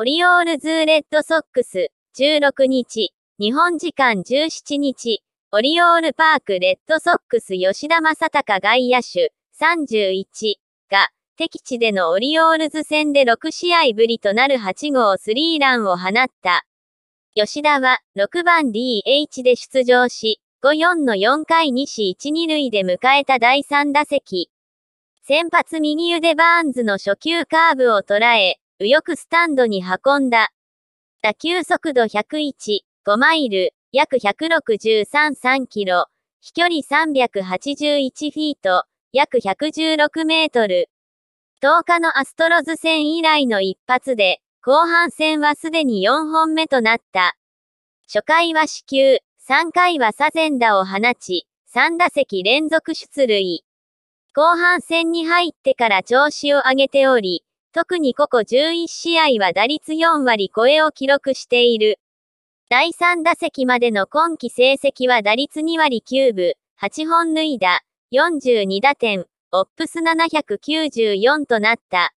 オリオールズレッドソックス、16日、日本時間17日、オリオールパークレッドソックス吉田正尚外野手、31が、敵地でのオリオールズ戦で6試合ぶりとなる8号スリーランを放った。吉田は6番 DH で出場し、5-4の4回西1、2塁で迎えた第3打席。先発右腕バーンズの初球カーブを捉え、右翼スタンドに運んだ。打球速度101、5マイル、約163.3キロ、飛距離381フィート、約116メートル。10日のアストロズ戦以来の一発で、後半戦はすでに4本目となった。初回は死球、3回はサゼンダを放ち、3打席連続出塁。後半戦に入ってから調子を上げており、特にここ11試合は打率4割超えを記録している。第3打席までの今季成績は打率2割9分、8本塁打、42打点、オップス794となった。